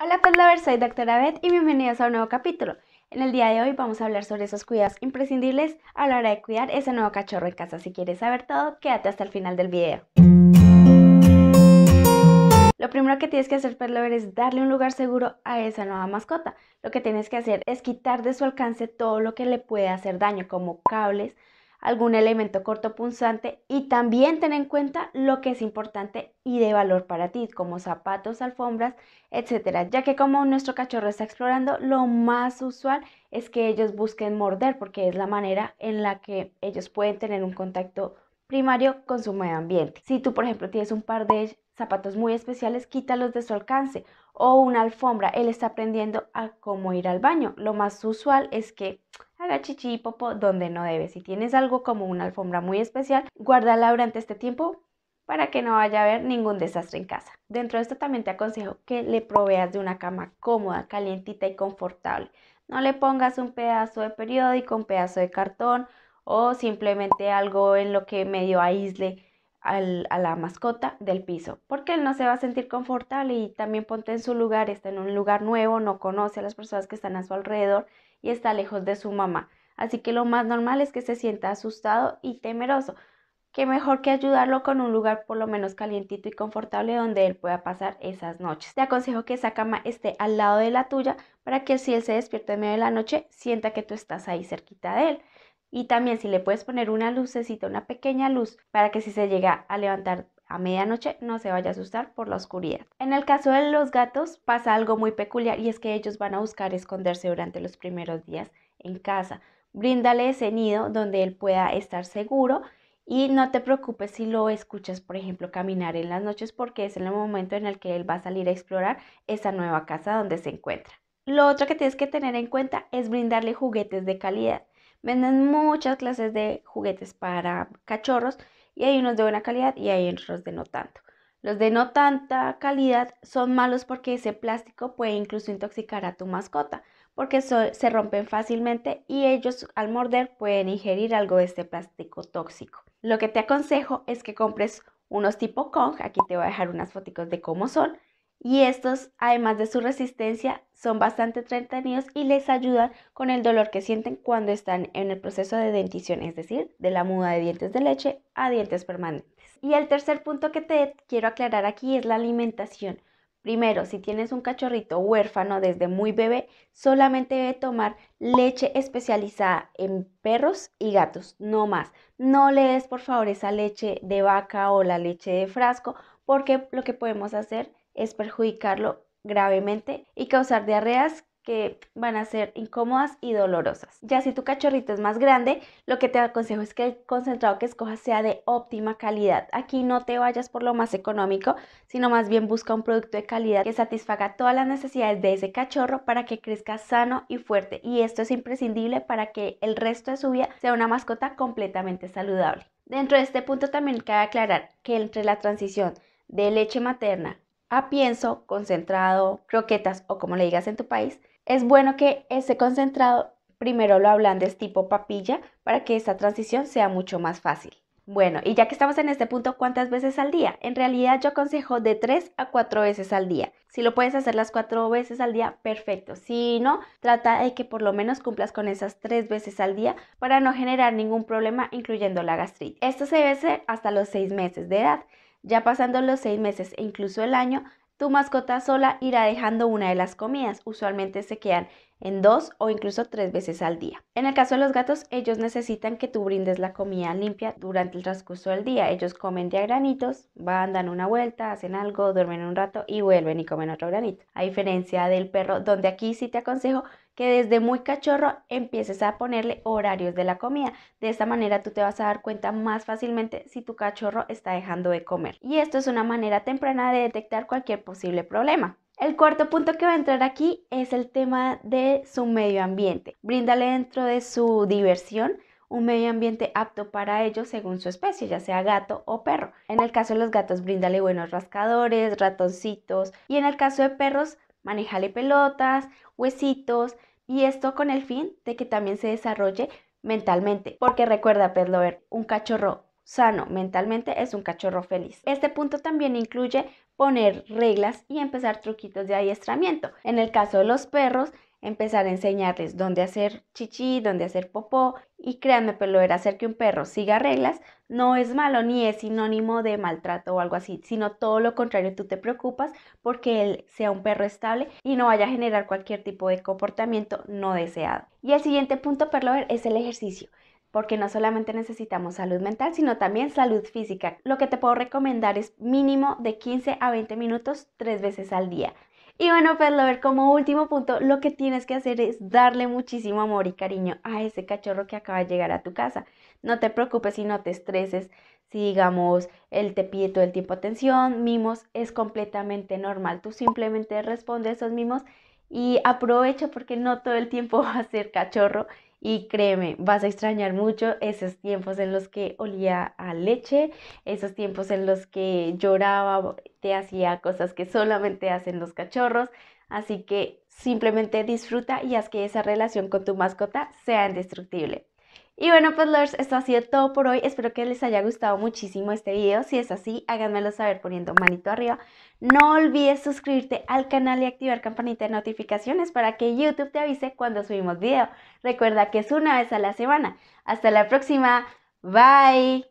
Hola Petlovers, pues, soy Doctora Beth y bienvenidos a un nuevo capítulo. En el día de hoy vamos a hablar sobre esos cuidados imprescindibles a la hora de cuidar ese nuevo cachorro en casa. Si quieres saber todo, quédate hasta el final del video. Lo primero que tienes que hacer, Petlover, pues, es darle un lugar seguro a esa nueva mascota. Lo que tienes que hacer es quitar de su alcance todo lo que le puede hacer daño, como cables, algún elemento cortopunzante y también ten en cuenta lo que es importante y de valor para ti, como zapatos, alfombras, etcétera, ya que como nuestro cachorro está explorando, lo más usual es que ellos busquen morder porque es la manera en la que ellos pueden tener un contacto primario con su medio ambiente. Si tú, por ejemplo, tienes un par de zapatos muy especiales, quítalos de su alcance o una alfombra, él está aprendiendo a cómo ir al baño. Lo más usual es que a chichi y popo donde no debes Si tienes algo como una alfombra muy especial, guárdala durante este tiempo para que no vaya a haber ningún desastre en casa. Dentro de esto también te aconsejo que le proveas de una cama cómoda, calientita y confortable. No le pongas un pedazo de periódico, un pedazo de cartón o simplemente algo en lo que medio aísle a la mascota del piso, porque él no se va a sentir confortable y también ponte en su lugar, está en un lugar nuevo, no conoce a las personas que están a su alrededor y está lejos de su mamá. Así que lo más normal es que se sienta asustado y temeroso. que mejor que ayudarlo con un lugar por lo menos calientito y confortable donde él pueda pasar esas noches. Te aconsejo que esa cama esté al lado de la tuya para que si él se despierta en medio de la noche, sienta que tú estás ahí cerquita de él. Y también si le puedes poner una lucecita, una pequeña luz, para que si se llega a levantar a medianoche no se vaya a asustar por la oscuridad. En el caso de los gatos pasa algo muy peculiar y es que ellos van a buscar esconderse durante los primeros días en casa. Bríndale ese nido donde él pueda estar seguro y no te preocupes si lo escuchas, por ejemplo, caminar en las noches porque es el momento en el que él va a salir a explorar esa nueva casa donde se encuentra. Lo otro que tienes que tener en cuenta es brindarle juguetes de calidad. Venden muchas clases de juguetes para cachorros, y hay unos de buena calidad y hay otros de no tanto. Los de no tanta calidad son malos porque ese plástico puede incluso intoxicar a tu mascota, porque se rompen fácilmente y ellos al morder pueden ingerir algo de este plástico tóxico. Lo que te aconsejo es que compres unos tipo Kong, aquí te voy a dejar unas fotos de cómo son, y estos, además de su resistencia, son bastante entretenidos y les ayudan con el dolor que sienten cuando están en el proceso de dentición, es decir, de la muda de dientes de leche a dientes permanentes. Y el tercer punto que te quiero aclarar aquí es la alimentación. Primero, si tienes un cachorrito huérfano desde muy bebé, solamente debe tomar leche especializada en perros y gatos, no más. No le des por favor esa leche de vaca o la leche de frasco, porque lo que podemos hacer es perjudicarlo gravemente y causar diarreas que van a ser incómodas y dolorosas. Ya si tu cachorrito es más grande, lo que te aconsejo es que el concentrado que escojas sea de óptima calidad. Aquí no te vayas por lo más económico, sino más bien busca un producto de calidad que satisfaga todas las necesidades de ese cachorro para que crezca sano y fuerte. Y esto es imprescindible para que el resto de su vida sea una mascota completamente saludable. Dentro de este punto también cabe aclarar que entre la transición de leche materna a pienso, concentrado, croquetas o como le digas en tu país, es bueno que ese concentrado primero lo ablandes tipo papilla para que esta transición sea mucho más fácil. Bueno, y ya que estamos en este punto, ¿cuántas veces al día? En realidad yo aconsejo de 3 a 4 veces al día. Si lo puedes hacer las 4 veces al día, perfecto. Si no, trata de que por lo menos cumplas con esas 3 veces al día para no generar ningún problema, incluyendo la gastritis. Esto se debe hacer hasta los seis meses de edad. Ya pasando los seis meses e incluso el año, tu mascota sola irá dejando una de las comidas. Usualmente se quedan en dos o incluso tres veces al día. En el caso de los gatos, ellos necesitan que tú brindes la comida limpia durante el transcurso del día. Ellos comen de granitos, van, dan una vuelta, hacen algo, duermen un rato y vuelven y comen otro granito. A diferencia del perro, donde aquí sí te aconsejo que desde muy cachorro empieces a ponerle horarios de la comida. De esta manera tú te vas a dar cuenta más fácilmente si tu cachorro está dejando de comer. Y esto es una manera temprana de detectar cualquier posible problema. El cuarto punto que va a entrar aquí es el tema de su medio ambiente. Bríndale dentro de su diversión un medio ambiente apto para ello según su especie, ya sea gato o perro. En el caso de los gatos, bríndale buenos rascadores, ratoncitos y en el caso de perros, manejale pelotas, huesitos y esto con el fin de que también se desarrolle mentalmente, porque recuerda, Pedlover, un cachorro sano mentalmente es un cachorro feliz. Este punto también incluye poner reglas y empezar truquitos de adiestramiento. En el caso de los perros, empezar a enseñarles dónde hacer chichi, dónde hacer popó. Y créanme, pero hacer que un perro siga reglas no es malo ni es sinónimo de maltrato o algo así, sino todo lo contrario, tú te preocupas porque él sea un perro estable y no vaya a generar cualquier tipo de comportamiento no deseado. Y el siguiente punto, Perlover, es el ejercicio porque no solamente necesitamos salud mental, sino también salud física. Lo que te puedo recomendar es mínimo de 15 a 20 minutos tres veces al día. Y bueno, pues ver como último punto, lo que tienes que hacer es darle muchísimo amor y cariño a ese cachorro que acaba de llegar a tu casa. No te preocupes si no te estreses, si digamos él te pide todo el tiempo atención, mimos, es completamente normal. Tú simplemente responde esos mimos y aprovecha porque no todo el tiempo va a ser cachorro y créeme, vas a extrañar mucho esos tiempos en los que olía a leche, esos tiempos en los que lloraba, te hacía cosas que solamente hacen los cachorros. Así que simplemente disfruta y haz que esa relación con tu mascota sea indestructible. Y bueno, pues Lords, esto ha sido todo por hoy. Espero que les haya gustado muchísimo este video. Si es así, háganmelo saber poniendo manito arriba. No olvides suscribirte al canal y activar campanita de notificaciones para que YouTube te avise cuando subimos video. Recuerda que es una vez a la semana. Hasta la próxima. Bye.